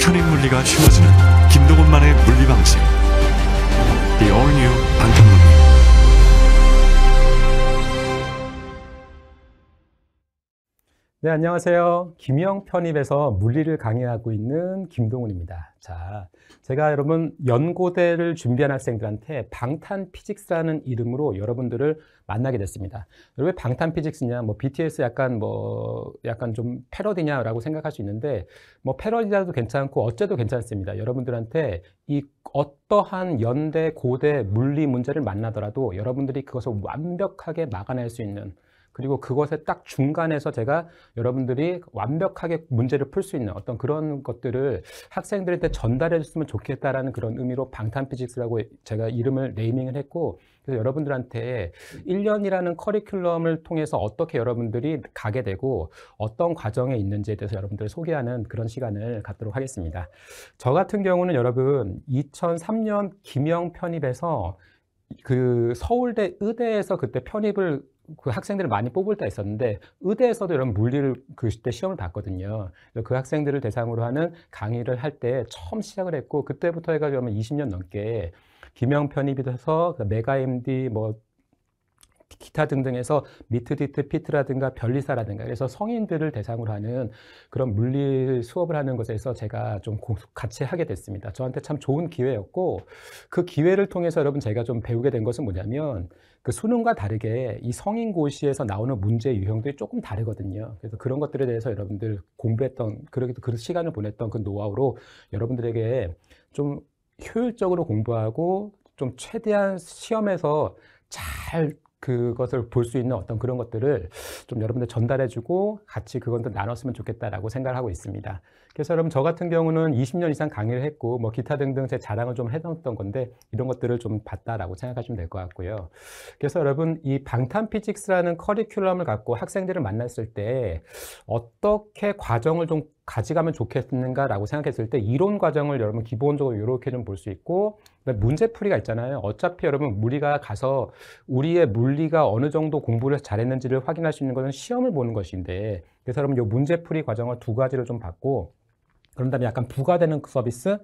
현행 물리가 쉬워지는 김동원만의 물리 방식. The All New 방탄 네, 안녕하세요. 김영 편입에서 물리를 강의하고 있는 김동훈입니다. 자, 제가 여러분 연고대를 준비한 학생들한테 방탄 피직스라는 이름으로 여러분들을 만나게 됐습니다. 여러분 방탄 피직스냐, 뭐 BTS 약간 뭐 약간 좀 패러디냐라고 생각할 수 있는데 뭐 패러디라도 괜찮고 어째도 괜찮습니다. 여러분들한테 이 어떠한 연대, 고대 물리 문제를 만나더라도 여러분들이 그것을 완벽하게 막아낼 수 있는 그리고 그것에딱 중간에서 제가 여러분들이 완벽하게 문제를 풀 수 있는 어떤 그런 것들을 학생들한테 전달해 줬으면 좋겠다라는 그런 의미로 방탄 피직스라고 제가 이름을 네이밍을 했고 그래서 여러분들한테 1년이라는 커리큘럼을 통해서 어떻게 여러분들이 가게 되고 어떤 과정에 있는지에 대해서 여러분들 소개하는 그런 시간을 갖도록 하겠습니다. 저 같은 경우는 여러분 2003년 김영 편입에서 그 서울대 의대에서 그때 편입을 그 학생들을 많이 뽑을 때 있었는데 의대에서도 이런 물리를 그때 시험을 봤거든요. 그 학생들을 대상으로 하는 강의를 할 때 처음 시작을 했고 그때부터 해가지고 20년 넘게 김영 편입이 돼서 그 메가 MD 뭐 기타 등등에서 미트디트 피트라든가 별리사라든가 그래서 성인들을 대상으로 하는 그런 물리 수업을 하는 것에서 제가 좀 같이 하게 됐습니다. 저한테 참 좋은 기회였고 그 기회를 통해서 여러분 제가 좀 배우게 된 것은 뭐냐면 그 수능과 다르게 이 성인고시에서 나오는 문제 유형들이 조금 다르거든요. 그래서 그런 것들에 대해서 여러분들 공부했던 그러기도 그 시간을 보냈던 그 노하우로 여러분들에게 좀 효율적으로 공부하고 좀 최대한 시험에서 잘 그것을 볼 수 있는 어떤 그런 것들을 좀 여러분들 전달해주고 같이 그건 또 나눴으면 좋겠다라고 생각을 하고 있습니다. 그래서 여러분 저 같은 경우는 20년 이상 강의를 했고 뭐 기타 등등 제 자랑을 좀 해놨던 건데 이런 것들을 좀 봤다라고 생각하시면 될 것 같고요. 그래서 여러분 이 방탄 피직스라는 커리큘럼을 갖고 학생들을 만났을 때 어떻게 과정을 좀 가져가면 좋겠는가라고 생각했을 때 이론 과정을 여러분 기본적으로 이렇게 좀 볼 수 있고 문제풀이가 있잖아요. 어차피 여러분 우리가 가서 우리의 물리가 어느 정도 공부를 잘했는지를 확인할 수 있는 것은 시험을 보는 것인데 그래서 여러분 이 문제풀이 과정을 두 가지를 좀봤고 그런 다음에 약간 부과되는 그 서비스.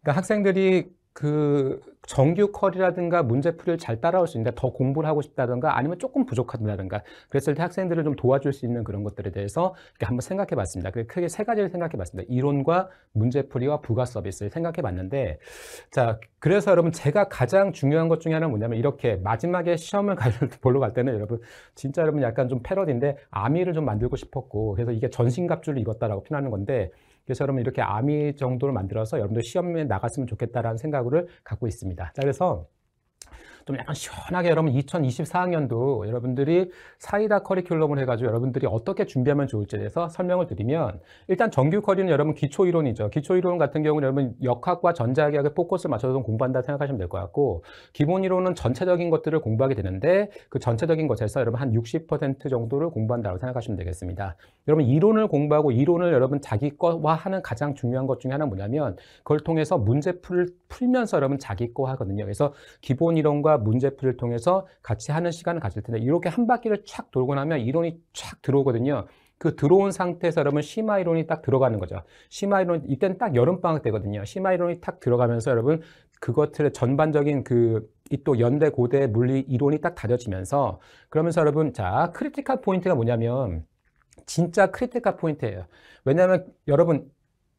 그러니까 학생들이 그 정규 커리라든가 문제풀이를 잘 따라올 수 있는데 더 공부를 하고 싶다든가 아니면 조금 부족하다든가 그랬을 때 학생들을 좀 도와줄 수 있는 그런 것들에 대해서 한번 생각해 봤습니다. 크게 세 가지를 생각해 봤습니다. 이론과 문제풀이와 부가 서비스를 생각해 봤는데 자, 그래서 여러분 제가 가장 중요한 것 중에 하나는 뭐냐면 이렇게 마지막에 시험을 보러 갈 때는 여러분 진짜 여러분 약간 좀 패러디인데 아미를 좀 만들고 싶었고 그래서 이게 전신갑주를 입었다라고 표현하는 건데 그래서 여러분 이렇게 아미 정도를 만들어서 여러분들 시험에 나갔으면 좋겠다라는 생각을 갖고 있습니다. 자, 그래서 좀 약간 시원하게 여러분 2024학년도 여러분들이 사이다 커리큘럼을 해가지고 여러분들이 어떻게 준비하면 좋을지에 대해서 설명을 드리면 일단 정규 커리는 여러분 기초 이론이죠. 기초 이론 같은 경우는 여러분 역학과 전자학의 포커스를 맞춰서 공부한다 생각하시면 될 것 같고 기본 이론은 전체적인 것들을 공부하게 되는데 그 전체적인 것에서 여러분 한 60% 정도를 공부한다고 생각하시면 되겠습니다. 여러분 이론을 공부하고 이론을 여러분 자기 것와 하는 가장 중요한 것 중에 하나 뭐냐면 그걸 통해서 문제풀 풀면서 여러분 자기 거 하거든요. 그래서 기본 이론과 문제풀이를 통해서 같이 하는 시간을 가질 텐데 이렇게 한 바퀴를 촥 돌고 나면 이론이 촥 들어오거든요. 그 들어온 상태에서 여러분 심화 이론이 딱 들어가는 거죠. 심화 이론 이때는 딱 여름 방학 때거든요. 심화 이론이 딱 들어가면서 여러분 그것들의 전반적인 그 이 또 연대 고대 물리 이론이 딱 다져지면서 그러면서 여러분 자 크리티컬 포인트가 뭐냐면 진짜 크리티컬 포인트예요. 왜냐하면 여러분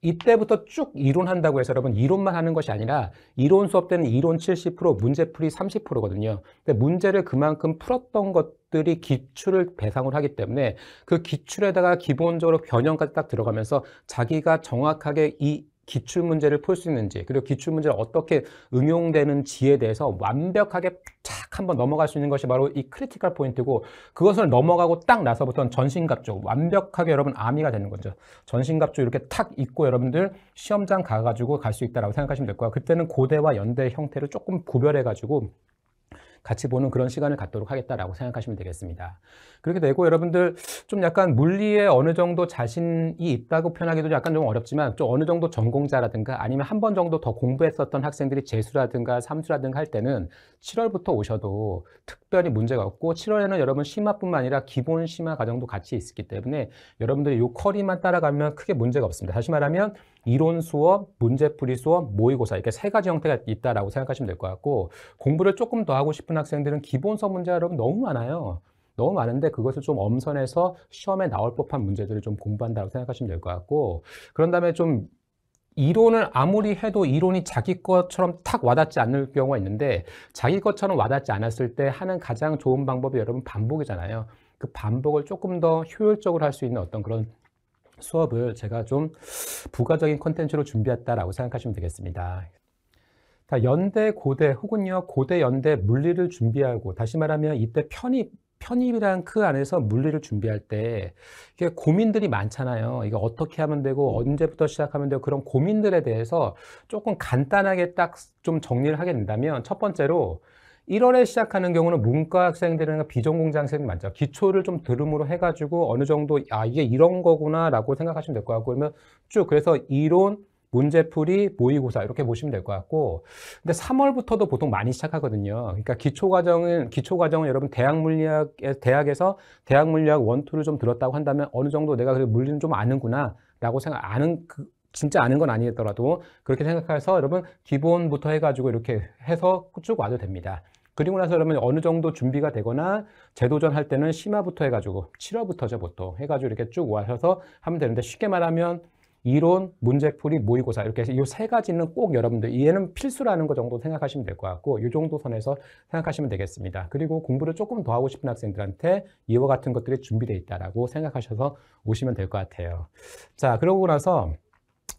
이때부터 쭉 이론한다고 해서 여러분 이론만 하는 것이 아니라 이론 수업 때는 이론 70% 문제풀이 30%거든요. 근데 문제를 그만큼 풀었던 것들이 기출을 배상을 하기 때문에 그 기출에다가 기본적으로 변형까지 딱 들어가면서 자기가 정확하게 이 기출 문제를 풀 수 있는지 그리고 기출 문제를 어떻게 응용되는지에 대해서 완벽하게 잘딱 한번 넘어갈 수 있는 것이 바로 이 크리티컬 포인트고 그것을 넘어가고 딱 나서부터는 전신갑주 완벽하게 여러분 아미가 되는 거죠. 전신갑주 이렇게 탁 입고 여러분들 시험장 가가지고 갈 수 있다라고 생각하시면 될 거야. 그때는 고대와 연대 형태를 조금 구별해가지고 같이 보는 그런 시간을 갖도록 하겠다라고 생각하시면 되겠습니다. 그렇게 되고 여러분들 좀 약간 물리에 어느 정도 자신이 있다고 표현하기도 약간 좀 어렵지만 좀 어느 정도 전공자라든가 아니면 한 번 정도 더 공부했었던 학생들이 재수라든가 삼수라든가 할 때는 7월부터 오셔도 특 특별히 문제가 없고 7월에는 여러분 심화뿐만 아니라 기본 심화 과정도 같이 있기 때문에 여러분들이 요 커리만 따라가면 크게 문제가 없습니다. 다시 말하면 이론 수업, 문제풀이 수업, 모의고사 이렇게 세 가지 형태가 있다라고 생각하시면 될 것 같고 공부를 조금 더 하고 싶은 학생들은 기본서 문제 여러분 너무 많아요. 너무 많은데 그것을 좀 엄선해서 시험에 나올 법한 문제들을 좀 공부한다고 생각하시면 될 것 같고 그런 다음에 좀 이론을 아무리 해도 이론이 자기 것처럼 탁 와닿지 않을 경우가 있는데 자기 것처럼 와닿지 않았을 때 하는 가장 좋은 방법이 여러분 반복이잖아요. 그 반복을 조금 더 효율적으로 할 수 있는 어떤 그런 수업을 제가 좀 부가적인 컨텐츠로 준비했다라고 생각하시면 되겠습니다. 연대, 고대 혹은요 고대, 연대 물리를 준비하고 다시 말하면 이때 편입 편입이란 그 안에서 물리를 준비할 때 이게 고민들이 많잖아요. 이거 어떻게 하면 되고 언제부터 시작하면 되고 그런 고민들에 대해서 조금 간단하게 딱 좀 정리를 하게 된다면 첫 번째로 1월에 시작하는 경우는 문과 학생들이나 비전공장학생들 많죠. 기초를 좀 들음으로 해가지고 어느 정도 아 이게 이런 거구나라고 생각하시면 될 것 같고 그러면 쭉 그래서 이론 문제풀이, 모의고사 이렇게 보시면 될 것 같고 근데 3월부터도 보통 많이 시작하거든요. 그러니까 기초과정은 기초과정은 여러분 대학 물리학 대학에서 대학 물리학 원투를 좀 들었다고 한다면 어느 정도 내가 그래 물리는 좀 아는구나라고 생각 아는 그, 진짜 아는 건 아니겠더라도 그렇게 생각해서 여러분 기본부터 해가지고 이렇게 해서 쭉 와도 됩니다. 그리고 나서 그러면 어느 정도 준비가 되거나 재도전 할 때는 심화부터 해가지고 7화부터죠 보통 해가지고 이렇게 쭉 와셔서 하면 되는데 쉽게 말하면 이론, 문제풀이, 모의고사 이렇게 해서 이 세 가지는 꼭 여러분들 이해는 필수라는 거 정도 생각하시면 될 것 같고 이 정도 선에서 생각하시면 되겠습니다. 그리고 공부를 조금 더 하고 싶은 학생들한테 이와 같은 것들이 준비되어 있다라고 생각하셔서 오시면 될 것 같아요. 자, 그러고 나서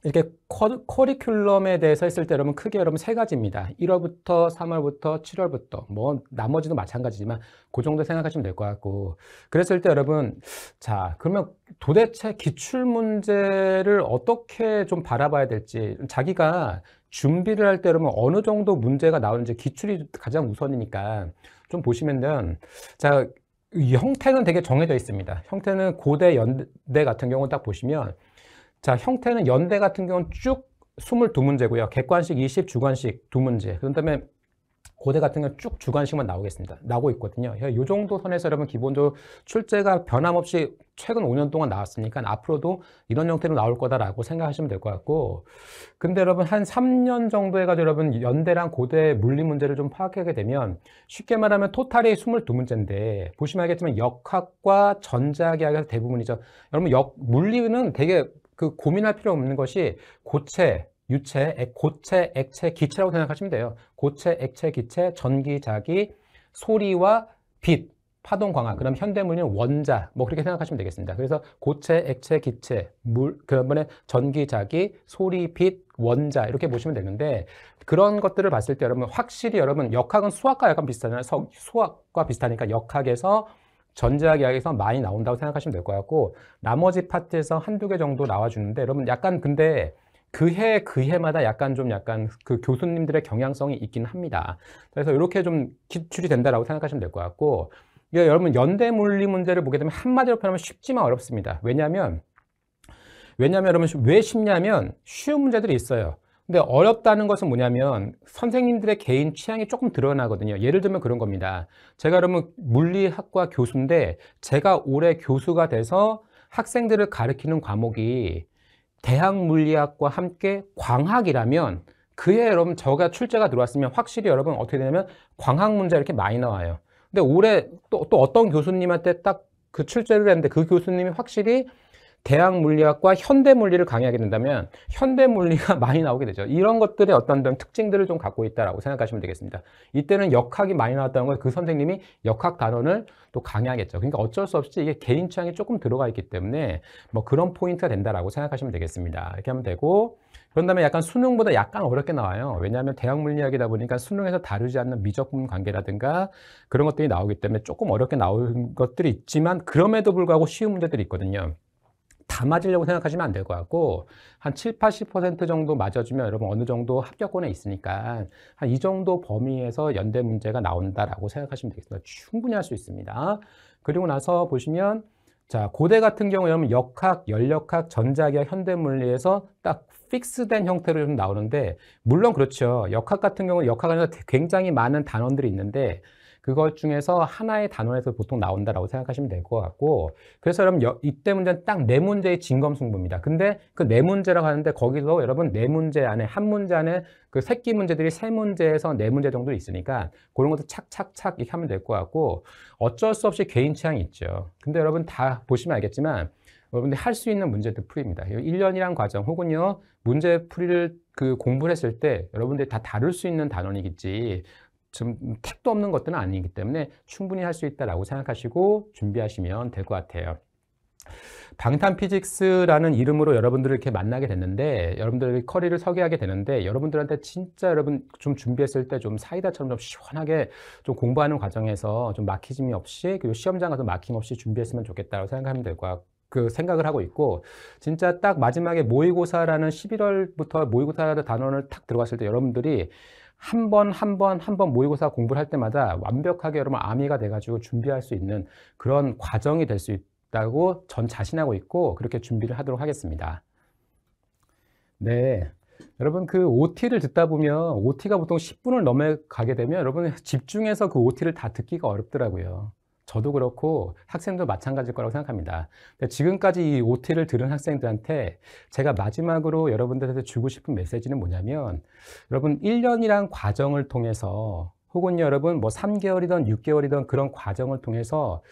이렇게 커, 리큘럼에 대해서 했을 때 여러분 크게 여러분 세 가지입니다. 1월부터 3월부터 7월부터 뭐 나머지도 마찬가지지만 그 정도 생각하시면 될 것 같고 그랬을 때 여러분 자 그러면 도대체 기출 문제를 어떻게 좀 바라봐야 될지 자기가 준비를 할 때 여러분 어느 정도 문제가 나오는지 기출이 가장 우선이니까 좀 보시면은 자 형태는 되게 정해져 있습니다. 형태는 고대 연대 같은 경우 딱 보시면 자, 형태는 연대 같은 경우는 쭉 22문제고요. 객관식 20, 주관식 두 문제. 그런 다음에 고대 같은 경우는 쭉 주관식만 나오겠습니다. 나오고 있거든요. 이 예, 정도 선에서 여러분 기본적으로 출제가 변함없이 최근 5년 동안 나왔으니까 앞으로도 이런 형태로 나올 거다라고 생각하시면 될 것 같고 근데 여러분 한 3년 정도 해가지고 여러분 연대랑 고대 물리 문제를 좀 파악하게 되면 쉽게 말하면 토탈이 22문제인데 보시면 알겠지만 역학과 전자계약에서 대부분이죠. 여러분 역 물리는 되게 그 고민할 필요 없는 것이 고체, 유체, 고체, 액체, 기체라고 생각하시면 돼요. 고체, 액체, 기체, 전기, 자기, 소리와 빛, 파동, 광학. 그럼 현대물리는 원자. 뭐 그렇게 생각하시면 되겠습니다. 그래서 고체, 액체, 기체, 물, 그다음에 전기, 자기, 소리, 빛, 원자 이렇게 보시면 되는데 그런 것들을 봤을 때 여러분 확실히 여러분 역학은 수학과 약간 비슷하잖아요. 수학과 비슷하니까 역학에서 전제학 이야기에서 많이 나온다고 생각하시면 될 것 같고 나머지 파트에서 한두 개 정도 나와주는데 여러분 약간 근데 그해그 그 해마다 약간 좀 약간 그 교수님들의 경향성이 있긴 합니다. 그래서 이렇게 좀 기출이 된다라고 생각하시면 될 것 같고 이게 여러분 연대 물리 문제를 보게 되면 한마디로 표현하면 쉽지만 어렵습니다. 왜냐하면 왜냐하면 여러분 왜 쉽냐면 쉬운 문제들이 있어요. 근데 어렵다는 것은 뭐냐면 선생님들의 개인 취향이 조금 드러나거든요. 예를 들면 그런 겁니다. 제가 그러면 물리학과 교수인데 제가 올해 교수가 돼서 학생들을 가르치는 과목이 대학 물리학과 함께 광학이라면 그에 여러분 저가 출제가 들어왔으면 확실히 여러분 어떻게 되냐면 광학 문제 이렇게 많이 나와요. 근데 올해 또, 또 어떤 교수님한테 딱 그 출제를 했는데 그 교수님이 확실히 대학 물리학과 현대 물리를 강의하게 된다면 현대 물리가 많이 나오게 되죠. 이런 것들의 어떤 특징들을 좀 갖고 있다라고 생각하시면 되겠습니다. 이때는 역학이 많이 나왔다는 걸그 선생님이 역학 단원을 또 강의하겠죠. 그러니까 어쩔 수 없이 이게 개인 취향이 조금 들어가 있기 때문에 뭐 그런 포인트가 된다라고 생각하시면 되겠습니다. 이렇게 하면 되고 그런 다음에 약간 수능보다 약간 어렵게 나와요. 왜냐하면 대학 물리학이다 보니까 수능에서 다루지 않는 미적분 관계라든가 그런 것들이 나오기 때문에 조금 어렵게 나올 것들이 있지만 그럼에도 불구하고 쉬운 문제들이 있거든요. 다 맞으려고 생각하시면 안 될 것 같고 한 7, 80% 정도 맞아주면 여러분 어느 정도 합격권에 있으니까 한 이 정도 범위에서 연대 문제가 나온다라고 생각하시면 되겠습니다. 충분히 할 수 있습니다. 그리고 나서 보시면 자 고대 같은 경우에 보면 역학, 연력학, 전자기학, 현대물리에서 딱 픽스된 형태로 좀 나오는데 물론 그렇죠. 역학 같은 경우는 역학 안에서 굉장히 많은 단원들이 있는데 그것 중에서 하나의 단원에서 보통 나온다라고 생각하시면 될 것 같고 그래서 여러분 이때 문제는 딱 네 문제의 진검승부입니다. 근데 그 네 문제라고 하는데 거기서 여러분 네 문제 안에 한 문제 안에 그 새끼 문제들이 세 문제에서 네 문제 정도 있으니까 그런 것도 착착착 이렇게 하면 될 것 같고 어쩔 수 없이 개인 취향이 있죠. 근데 여러분 다 보시면 알겠지만 여러분들할 수 있는 문제들 풀입니다. 1년이란 과정 혹은요 문제 풀이를 그 공부를 했을 때 여러분들이 다 다룰 수 있는 단원이겠지 지금 택도 없는 것들은 아니기 때문에 충분히 할 수있다고 생각하시고 준비하시면 될 것 같아요. 방탄 피직스라는 이름으로 여러분들을 이렇게 만나게 됐는데 여러분들의 커리를 소개하게 되는데 여러분들한테 진짜 여러분 좀 준비했을 때 좀 사이다처럼 좀 시원하게 좀 공부하는 과정에서 좀 막힘이 없이 그리고 시험장 가서 막힘 없이 준비했으면 좋겠다고 생각하면 될 것 같고 그 생각을 하고 있고 진짜 딱 마지막에 모의고사라는 11월부터 모의고사라는 단원을 탁 들어갔을 때 여러분들이 한 번, 한 번, 한 번 모의고사 공부를 할 때마다 완벽하게 여러분 암이가 돼가지고 준비할 수 있는 그런 과정이 될 수 있다고 전 자신하고 있고 그렇게 준비를 하도록 하겠습니다. 네. 여러분 그 OT를 듣다 보면 OT가 보통 10분을 넘어가게 되면 여러분 집중해서 그 OT를 다 듣기가 어렵더라고요. 저도 그렇고 학생도 마찬가지일 거라고 생각합니다. 지금까지 이 OT를 들은 학생들한테 제가 마지막으로 여러분들한테 주고 싶은 메시지는 뭐냐면 여러분 1년이란 과정을 통해서 혹은 여러분 뭐 3개월이든 6개월이든 그런 과정을 통해서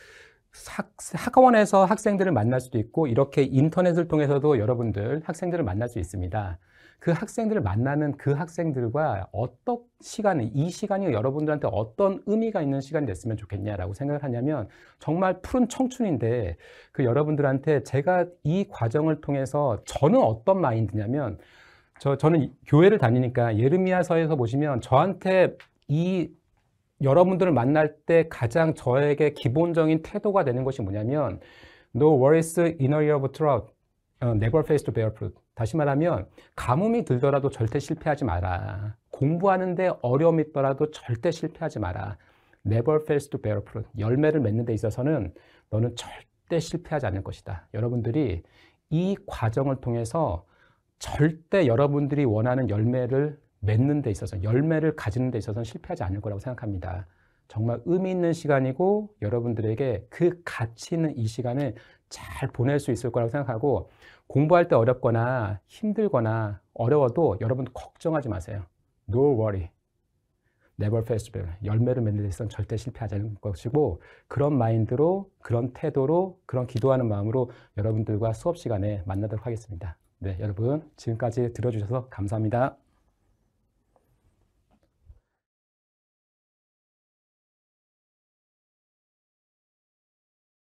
학, 학원에서 학생들을 만날 수도 있고 이렇게 인터넷을 통해서도 여러분들 학생들을 만날 수 있습니다. 그 학생들을 만나는 그 학생들과 어떤 시간이, 이 시간이 여러분들한테 어떤 의미가 있는 시간이 됐으면 좋겠냐라고 생각을 하냐면 정말 푸른 청춘인데 그 여러분들한테 제가 이 과정을 통해서 저는 어떤 마인드냐면 저, 저는 교회를 다니니까 예르미야서에서 보시면 저한테 이 여러분들을 만날 때 가장 저에게 기본적인 태도가 되는 것이 뭐냐면 No worries inner year of d r o u t uh, 어, never face to bear fruit. 다시 말하면 가뭄이 들더라도 절대 실패하지 마라. 공부하는데 어려움이 있더라도 절대 실패하지 마라. Never fails to bear fruit. 열매를 맺는 데 있어서는 너는 절대 실패하지 않을 것이다. 여러분들이 이 과정을 통해서 절대 여러분들이 원하는 열매를 맺는 데 있어서 열매를 가지는 데 있어서는 실패하지 않을 거라고 생각합니다. 정말 의미 있는 시간이고 여러분들에게 그 가치 있는 이 시간을 잘 보낼 수 있을 거라고 생각하고 공부할 때 어렵거나 힘들거나 어려워도 여러분 걱정하지 마세요. No worry. Never f a i l 열매를 맺는 데서는 절대 실패하지 않을 것이고 그런 마인드로 그런 태도로 그런 기도하는 마음으로 여러분들과 수업 시간에 만나도록 하겠습니다. 네, 여러분 지금까지 들어주셔서 감사합니다.